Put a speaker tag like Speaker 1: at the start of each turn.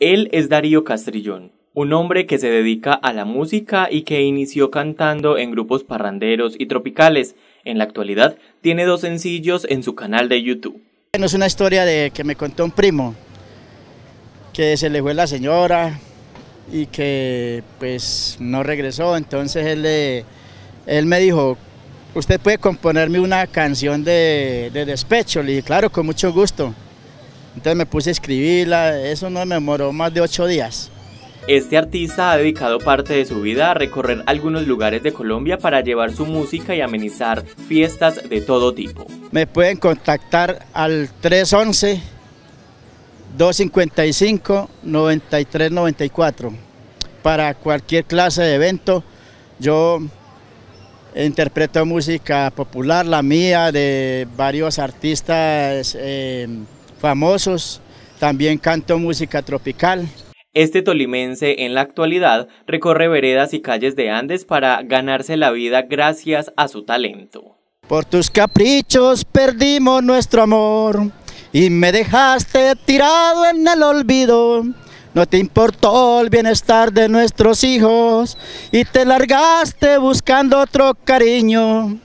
Speaker 1: Él es Darío Castrillón, un hombre que se dedica a la música y que inició cantando en grupos parranderos y tropicales. En la actualidad tiene dos sencillos en su canal de YouTube.
Speaker 2: Es una historia de que me contó un primo, que se le fue la señora y que pues no regresó, entonces él, me dijo, usted puede componerme una canción de, de despecho, le claro, con mucho gusto. Entonces me puse a escribirla, eso no me demoró más de ocho días.
Speaker 1: Este artista ha dedicado parte de su vida a recorrer algunos lugares de Colombia para llevar su música y amenizar fiestas de todo tipo.
Speaker 2: Me pueden contactar al 311-255-9394 para cualquier clase de evento. Yo interpreto música popular, la mía, de varios artistas. Eh, famosos, también canto música tropical.
Speaker 1: Este tolimense en la actualidad recorre veredas y calles de Andes para ganarse la vida gracias a su talento.
Speaker 3: Por tus caprichos perdimos nuestro amor y me dejaste tirado en el olvido. No te importó el bienestar de nuestros hijos y te largaste buscando otro cariño.